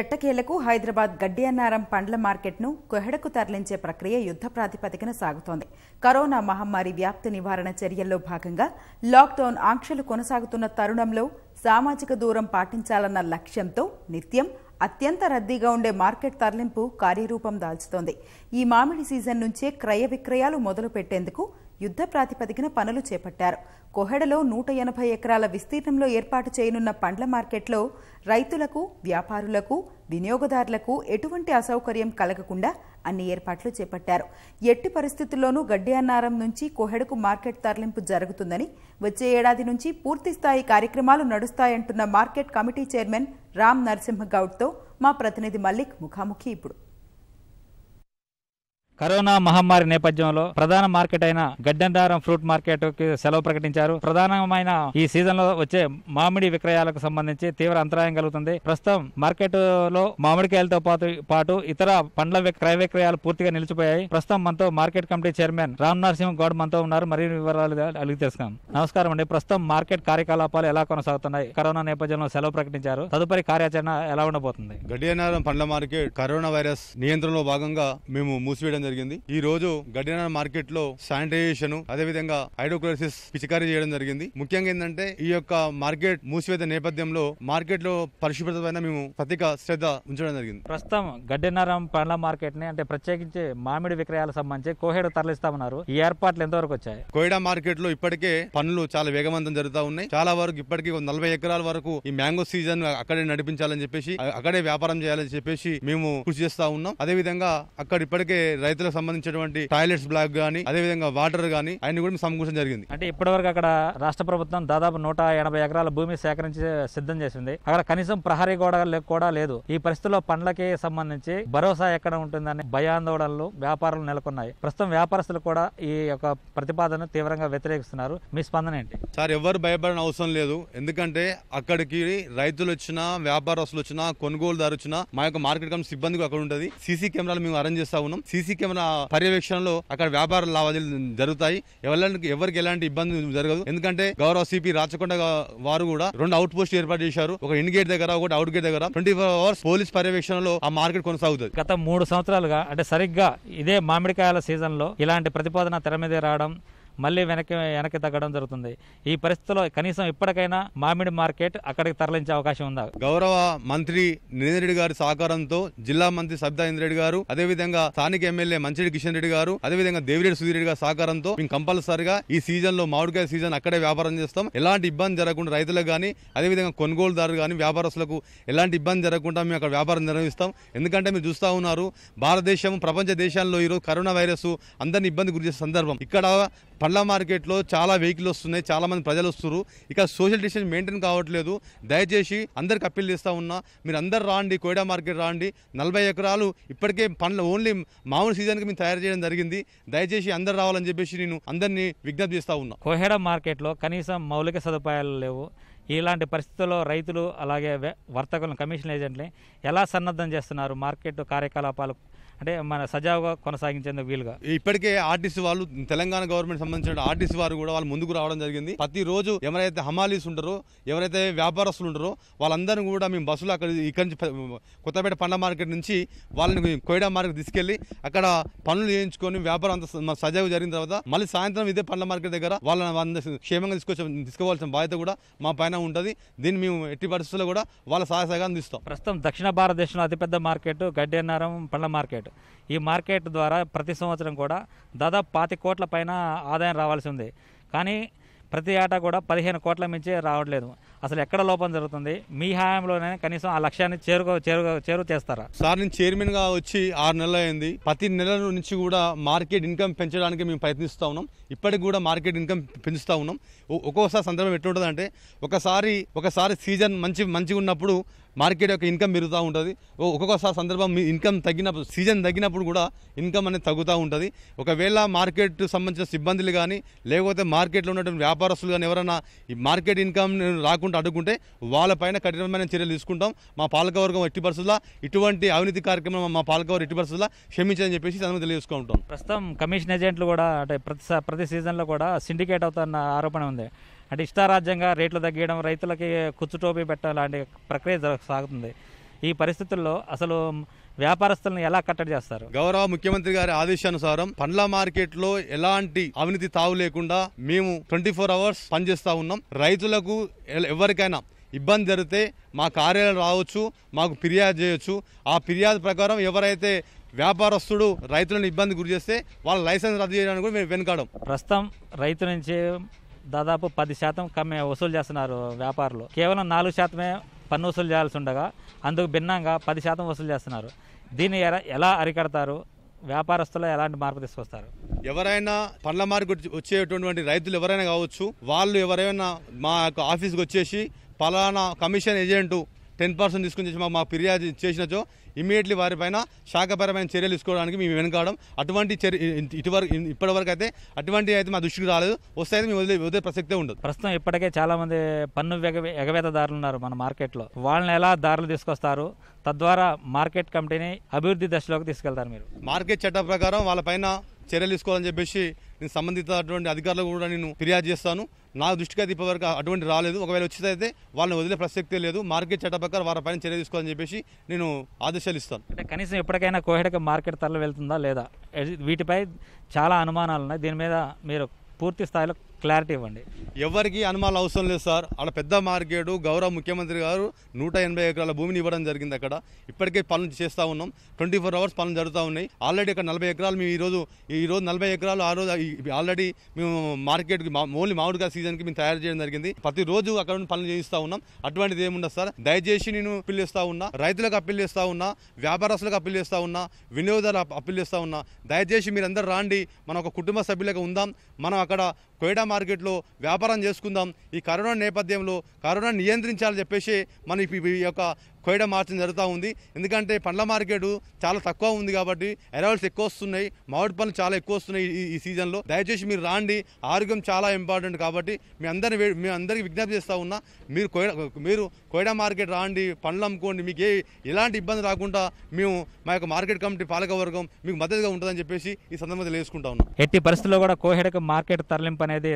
ఎట్టకేలకు హైదరాబాద్ గడ్డియన్నారం పండ్ల మార్కెట్ను కొహెడకు తరలించే ప్రక్రియ యుద్ధ ప్రాతిపదికన సాగుతోంది కరోనా మహమ్మారి వ్యాప్తి నివారణ చర్యల్లో భాగంగా లాక్డౌన్ ఆంక్షలు కొనసాగుతున్న తరుణంలో సామాజిక దూరం పాటించాలన్న లక్ష్యంతో నిత్యం అత్యంత రద్దీగా ఉండే మార్కెట్ తరలింపు కార్యరూపం దాల్చుతోంది ఈ మామిడి సీజన్ నుంచే క్రయ విక్రయాలు మొదలు పెట్టేందుకు యుద్ధ ప్రాతిపదికన పనులు చేపట్టారు కొహెడలో నూట ఎనభై ఎకరాల విస్తీర్ణంలో ఏర్పాటు చేయనున్న పండ్ల మార్కెట్లో రైతులకు వ్యాపారులకు వినియోగదారులకు ఎటువంటి అసౌకర్యం కలగకుండా అన్ని ఏర్పాట్లు చేపట్టారు ఎట్టి పరిస్థితుల్లోనూ గడ్డి అన్నారం నుంచి కోహెడకు మార్కెట్ తరలింపు జరుగుతుందని వచ్చే ఏడాది నుంచి పూర్తిస్థాయి కార్యక్రమాలు నడుస్తాయంటున్న మార్కెట్ కమిటీ చైర్మన్ రామ్ నరసింహగౌడ్తో మా ప్రతినిధి మల్లిక్ ముఖాముఖి ఇప్పుడు కరోనా మహమ్మారి నేపథ్యంలో ప్రధాన మార్కెట్ అయిన గడ్డందారం ఫ్రూట్ మార్కెట్ కి సెలవు ప్రకటించారు ప్రధానమైన ఈ సీజన్ లో వచ్చే మామిడి విక్రయాలకు సంబంధించి తీవ్ర అంతరాయం కలుగుతుంది ప్రస్తుతం మార్కెట్ లో మామిడికాయలతో పాటు పాటు ఇతర పండ్ల క్రయ విక్రయాలు పూర్తిగా నిలిచిపోయాయి ప్రస్తుతం మనతో market committee chairman Ram Narasimha Goud మనతో ఉన్నారు మరి వివరాలు అడిగి తెలుసుకున్నాం నమస్కారం అండి ప్రస్తుతం మార్కెట్ కార్యకలాపాలు ఎలా కొనసాగుతున్నాయి కరోనా నేపథ్యంలో సెలవు ప్రకటించారు తదుపరి కార్యాచరణ ఎలా ఉండబోతుంది గడియనారం పండ్ల మార్కెట్ కరోనా వైరస్ నియంత్రణలో భాగంగా మేము మూసివేయడం జరిగింది ఈ రోజు గడ్డిన మార్కెట్ లో శానిటైజేషన్ అదే విధంగా హైడ్రోక్లోసిస్ పిచికారీ చేయడం జరిగింది ముఖ్యంగా ఏంటంటే ఈ యొక్క మార్కెట్ మూసివేత నేపథ్యంలో మార్కెట్ లో పరిశుభ్రత పైన మేము ప్రత్యేక శ్రద్ధ ఉంచడం జరిగింది ప్రస్తుతం గడ్డినారం పండ్ల మార్కెట్ ని అంటే ప్రత్యేకించి మామిడి విక్రయాల సంబంధించి కోహేడ తరలిస్తామన్నారు ఈ ఏర్పాట్లు ఎంతవరకు వచ్చాయి కోయిడా మార్కెట్ లో ఇప్పటికే పనులు చాలా వేగవంతం జరుగుతూ ఉన్నాయి చాలా వరకు ఇప్పటికే నలభై ఎకరాల వరకు ఈ మ్యాంగో సీజన్ అక్కడే నడిపించాలని చెప్పేసి అక్కడే వ్యాపారం చేయాలని చెప్పేసి మేము కృషి చేస్తా ఉన్నాం అదే విధంగా అక్కడ ఇప్పటికే రైతు రైతులకు సంబంధించినటువంటి టాయిలెట్స్ బ్లాక్ గానీ విధంగా వాటర్ గానీ అన్ని కూడా సమకూర్చడం జరిగింది అంటే ఇప్పటివరకు అక్కడ రాష్ట్ర ప్రభుత్వం దాదాపు నూట ఎనభై ఎకరాల భూమి సేకరించి సిద్ధం చేసింది అక్కడ కనీసం ప్రహరీ గోడ కూడా లేదు ఈ పరిస్థితిలో పండ్లకి సంబంధించి భరోసా ఎక్కడ ఉంటుందని భయాందోళనలు వ్యాపారాలు నెలకొన్నాయి ప్రస్తుతం వ్యాపారస్తులు కూడా ఈ యొక్క ప్రతిపాదన తీవ్రంగా వ్యతిరేకిస్తున్నారు మీ స్పందన ఏంటి సార్ ఎవరు భయపడని అవసరం లేదు ఎందుకంటే అక్కడికి రైతులు వచ్చినా వ్యాపారస్తులు వచ్చినా కొనుగోలుదారు వచ్చినా మా యొక్క మార్కెట్ కమిటీ సిబ్బంది అక్కడ ఉంటుంది సీసీ కెమెరాలు మేము అరేంజ్ చేస్తా ఉన్నాం సీసీ ముఖ్యమైన పర్యవేక్షణలో అక్కడ వ్యాపార లావాదేవీలు జరుగుతాయి ఎవరికి ఎవరికి ఎలాంటి ఇబ్బంది జరగదు ఎందుకంటే గౌరవ సిపి రాచకొండ వారు కూడా రెండు అవుట్ పోస్ట్ ఏర్పాటు చేశారు ఒక ఇన్ గేట్ దగ్గర ఒకటి అవుట్ గేట్ దగ్గర ట్వంటీ ఫోర్ అవర్స్ పోలీస్ పర్యవేక్షణలో ఆ మార్కెట్ కొనసాగుతుంది గత మూడు సంవత్సరాలుగా అంటే సరిగ్గా ఇదే మామిడికాయల సీజన్ లో ఇలాంటి ప్రతిపాదన తెర మీద రావడం మళ్ళీ వెనక్కి వెనక్కి తగ్గడం జరుగుతుంది ఈ పరిస్థితిలో కనీసం ఇప్పటికైనా మామిడి మార్కెట్ అక్కడికి తరలించే అవకాశం ఉందా గౌరవ మంత్రి రెడ్డి గారి సహకారంతో జిల్లా మంత్రి సబితా ఇంద్రెడ్డి గారు అదేవిధంగా స్థానిక ఎమ్మెల్యే మంచిరెడ్డి కిషన్ రెడ్డి గారు అదేవిధంగా దేవిరెడ్డి సుధీర్ రెడ్డి గారి సహకారంతో మేము కంపల్సరిగా ఈ సీజన్ లో మామిడికాయ సీజన్ అక్కడే వ్యాపారం చేస్తాం ఎలాంటి ఇబ్బంది జరగకుండా రైతులకు కానీ అదేవిధంగా కొనుగోలుదారులు కానీ వ్యాపారస్తులకు ఎలాంటి ఇబ్బంది జరగకుండా మేము అక్కడ వ్యాపారం నిర్వహిస్తాం ఎందుకంటే మీరు చూస్తూ ఉన్నారు భారతదేశం ప్రపంచ దేశాల్లో ఈరోజు కరోనా వైరస్ అందరిని ఇబ్బంది గురిచే సందర్భం ఇక్కడ పండ్ల మార్కెట్లో చాలా వెహికల్ వస్తున్నాయి చాలామంది ప్రజలు వస్తున్నారు ఇక సోషల్ డిస్టెన్స్ మెయింటైన్ కావట్లేదు దయచేసి అందరికి అప్పీల్ చేస్తూ ఉన్నా మీరు అందరు రాండి కోయిడా మార్కెట్ రాండి నలభై ఎకరాలు ఇప్పటికే పండ్లు ఓన్లీ మామూలు సీజన్కి మేము తయారు చేయడం జరిగింది దయచేసి అందరు రావాలని చెప్పేసి నేను అందరినీ విజ్ఞప్తి చేస్తూ ఉన్నా కోహెడా మార్కెట్లో కనీసం మౌలిక సదుపాయాలు లేవు ఇలాంటి పరిస్థితుల్లో రైతులు అలాగే వర్తకులను కమిషన్ ఏజెంట్ని ఎలా సన్నద్ధం చేస్తున్నారు మార్కెట్ కార్యకలాపాలు అంటే మన సజావుగా కొనసాగించేందుకు వీలుగా ఇప్పటికే ఆర్టీసీ వాళ్ళు తెలంగాణ గవర్నమెంట్ సంబంధించిన ఆర్టీసీ వారు కూడా వాళ్ళు ముందుకు రావడం జరిగింది ప్రతి రోజు ఎవరైతే హమాలీస్ ఉంటారో ఎవరైతే వ్యాపారస్తులు ఉంటారో వాళ్ళందరూ కూడా మేము బస్సులు అక్కడ ఇక్కడ నుంచి కొత్తపేట పండ్ల మార్కెట్ నుంచి వాళ్ళని కొయిడా మార్కెట్ తీసుకెళ్లి అక్కడ పనులు చేయించుకొని వ్యాపారం అంతా సజావు జరిగిన తర్వాత మళ్ళీ సాయంత్రం ఇదే పండ్ల మార్కెట్ దగ్గర వాళ్ళని క్షేమంగా తీసుకొచ్చే తీసుకోవాల్సిన బాధ్యత కూడా మా పైన ఉంటుంది దీన్ని మేము ఎట్టి పరిస్థితుల్లో కూడా వాళ్ళ సహాయ సహాయం తీస్తాం ప్రస్తుతం దక్షిణ భారతదేశంలో అతిపెద్ద మార్కెట్ గడ్డెన్నారం పండ్ల మార్కెట్ ఈ మార్కెట్ ద్వారా ప్రతి సంవత్సరం కూడా దాదాపు పాతి కోట్ల పైన ఆదాయం రావాల్సి ఉంది కానీ ప్రతి ఏటా కూడా పదిహేను కోట్ల మించి రావట్లేదు అసలు ఎక్కడ లోపం జరుగుతుంది మీ హయాంలోనే కనీసం ఆ లక్ష్యాన్ని చేరుకో చేరుకు చేరు చేస్తారా సార్ నేను చైర్మన్గా వచ్చి ఆరు నెలలు అయింది ప్రతి నెల నుంచి కూడా మార్కెట్ ఇన్కమ్ పెంచడానికి మేము ప్రయత్నిస్తూ ఉన్నాం ఇప్పటికి కూడా మార్కెట్ ఇన్కమ్ పెంచుతూ ఉన్నాం ఒక్కోసారి సందర్భం ఎట్లుంటుంది అంటే ఒకసారి ఒకసారి సీజన్ మంచి మంచిగా ఉన్నప్పుడు మార్కెట్ యొక్క ఇన్కమ్ పెరుగుతూ ఉంటుంది ఒక్కొక్కసారి సందర్భం మీ ఇన్కమ్ తగ్గినప్పుడు సీజన్ తగ్గినప్పుడు కూడా ఇన్కమ్ అనేది తగ్గుతూ ఉంటుంది ఒకవేళ మార్కెట్ సంబంధించిన సిబ్బందులు కానీ లేకపోతే మార్కెట్లో ఉన్నటువంటి వ్యాపారస్తులు కానీ ఎవరైనా ఈ మార్కెట్ ఇన్కమ్ రాకుండా చేసుకుంటూ అడుగుంటే వాళ్ళపైన కఠినమైన చర్యలు తీసుకుంటాం మా పాలకవర్గం ఎట్టి పరిస్థితుల్లో ఇటువంటి అవినీతి కార్యక్రమం మా పాలకవర్గం ఎట్టి పరిస్థితుల్లో క్షమించని చెప్పేసి తనకు తెలియజేసుకుంటాం ప్రస్తుతం కమిషన్ ఏజెంట్లు కూడా అంటే ప్రతి ప్రతి సీజన్లో కూడా సిండికేట్ అవుతున్న ఆరోపణ ఉంది అంటే ఇష్టారాజ్యంగా రేట్లు తగ్గియడం రైతులకి కుచ్చుటోపీ పెట్టడం లాంటి ప్రక్రియ సాగుతుంది ఈ పరిస్థితుల్లో అసలు వ్యాపారస్తులను ఎలా కట్టడి చేస్తారు గౌరవ ముఖ్యమంత్రి గారి ఆదేశానుసారం పండ్ల మార్కెట్ లో ఎలాంటి అవినీతి తావు లేకుండా మేము ట్వంటీ ఫోర్ అవర్స్ పనిచేస్తా ఉన్నాం రైతులకు ఎవరికైనా ఇబ్బంది జరిగితే మా కార్యాలయం రావచ్చు మాకు ఫిర్యాదు చేయొచ్చు ఆ ఫిర్యాదు ప్రకారం ఎవరైతే వ్యాపారస్తుడు రైతులను ఇబ్బంది గురి చేస్తే వాళ్ళ లైసెన్స్ రద్దు చేయడానికి కూడా మేము వెనుకాడం ప్రస్తుతం రైతు నుంచి దాదాపు పది శాతం కమ్మే వసూలు చేస్తున్నారు వ్యాపారులు కేవలం నాలుగు శాతమే పన్ను వసూలు చేయాల్సి ఉండగా అందుకు భిన్నంగా పది శాతం వసూలు చేస్తున్నారు దీన్ని ఎలా అరికడతారు వ్యాపారస్తులు ఎలాంటి మార్పు తీసుకొస్తారు ఎవరైనా పండ్ల మార్కెట్ వచ్చేటువంటి రైతులు ఎవరైనా కావచ్చు వాళ్ళు ఎవరైనా మా యొక్క ఆఫీస్కి వచ్చేసి పలానా కమిషన్ ఏజెంటు టెన్ పర్సెంట్ తీసుకుని చేసి మాకు ఫిర్యాదు చేసినచో ఇమీడియట్లీ వారిపైన శాఖపరమైన చర్యలు తీసుకోవడానికి మేము వెనుకావడం అటువంటి చర్య ఇటువరకు ఇప్పటివరకు అయితే అటువంటి అయితే మా దృష్టికి రాలేదు వస్తే అయితే మేము వదిలే వదిలే ప్రసక్తే ఉండదు ప్రస్తుతం ఇప్పటికే చాలామంది పన్ను ఎగవేతదారులు ఉన్నారు మన మార్కెట్లో వాళ్ళని ఎలా దారులు తీసుకొస్తారు తద్వారా మార్కెట్ కమిటీని అభివృద్ధి దశలోకి తీసుకెళ్తారు మీరు మార్కెట్ చట్ట ప్రకారం వాళ్ళపైన చర్యలు తీసుకోవాలని చెప్పేసి నేను సంబంధిత అధికారులు కూడా నేను ఫిర్యాదు చేస్తాను నా దృష్టికి ఇప్పటివరకు అటువంటి రాలేదు ఒకవేళ వచ్చితే వాళ్ళని వదిలే ప్రసక్తే లేదు మార్కెట్ చట్ట ప్రకారం వారి పైన చర్య తీసుకోవాలని చెప్పేసి నేను ఆదేశాలు ఇస్తాను అంటే కనీసం ఎప్పటికైనా కోహెడక మార్కెట్ తరలి వెళ్తుందా లేదా వీటిపై చాలా అనుమానాలు ఉన్నాయి దీని మీద మీరు పూర్తి స్థాయిలో క్లారిటీ ఇవ్వండి ఎవరికి అనుమానాలు అవసరం లేదు సార్ అక్కడ పెద్ద మార్కెట్ గౌరవ ముఖ్యమంత్రి గారు నూట ఎనభై ఎకరాల భూమిని ఇవ్వడం జరిగింది అక్కడ ఇప్పటికే పనులు చేస్తూ ఉన్నాం ట్వంటీ ఫోర్ అవర్స్ పనులు జరుగుతూ ఉన్నాయి ఆల్రెడీ ఇక్కడ నలభై ఎకరాలు మేము ఈరోజు ఈరోజు నలభై ఎకరాలు ఆ రోజు ఆల్రెడీ మేము మార్కెట్కి ఓన్లీ మామిడికాయ సీజన్కి మేము తయారు చేయడం జరిగింది ప్రతిరోజు అక్కడ పనులు చేయిస్తూ ఉన్నాం అటువంటిది ఏముండదు సార్ దయచేసి నేను అప్పీల్ చేస్తూ ఉన్నా రైతులకు అప్పీల్ చేస్తూ ఉన్నా వ్యాపారస్తులకు అప్పీల్ చేస్తూ ఉన్నా వినియోగదారులకు అప్పీల్ చేస్తూ ఉన్నా దయచేసి మీరందరూ రాండి మనం ఒక కుటుంబ సభ్యులకు ఉందాం మనం అక్కడ కోయడా మార్కెట్లో వ్యాపారం చేసుకుందాం ఈ కరోనా నేపథ్యంలో కరోనా నియంత్రించాలని చెప్పేసి మన ఈ యొక్క కోయడం మార్చడం జరుగుతూ ఉంది ఎందుకంటే పండ్ల మార్కెట్ చాలా తక్కువ ఉంది కాబట్టి అరైవల్స్ ఎక్కువ వస్తున్నాయి మామిడి పండ్లు చాలా ఎక్కువ వస్తున్నాయి ఈ సీజన్లో దయచేసి మీరు రాండి ఆరోగ్యం చాలా ఇంపార్టెంట్ కాబట్టి మీ అందరిని మీ అందరికీ విజ్ఞప్తి చేస్తూ ఉన్నా మీరు కోయడ మీరు కోయడా మార్కెట్ రాండి పండ్లు అమ్ముకోండి మీకు ఏ ఎలాంటి ఇబ్బంది రాకుండా మేము మా యొక్క మార్కెట్ కమిటీ పాలకవర్గం మీకు మద్దతుగా ఉంటుందని చెప్పేసి ఈ సందర్భంగా తెలియజేసుకుంటా ఉన్నాం ఎట్టి పరిస్థితుల్లో కూడా కోహెడకు మార్కెట్ తరలింపు అనేది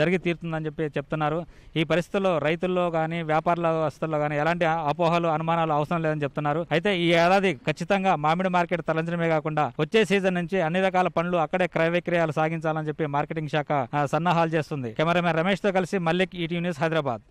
జరిగి తీరుతుందని చెప్పి చెప్తున్నారు ఈ పరిస్థితుల్లో రైతుల్లో కానీ వ్యాపారుల వస్తుల్లో కానీ ఎలాంటి అపోహలు అను అనుమానాలు అవసరం లేదని చెప్తున్నారు అయితే ఈ ఏడాది ఖచ్చితంగా మామిడి మార్కెట్ తలంచడమే కాకుండా వచ్చే సీజన్ నుంచి అన్ని రకాల పనులు అక్కడే క్రయ విక్రయాలు సాగించాలని చెప్పి మార్కెటింగ్ శాఖ సన్నాహాలు చేస్తుంది కెమెరామెన్ రమేష్ తో కలిసి మల్లిక్ ఈటీవీ న్యూస్ హైదరాబాద్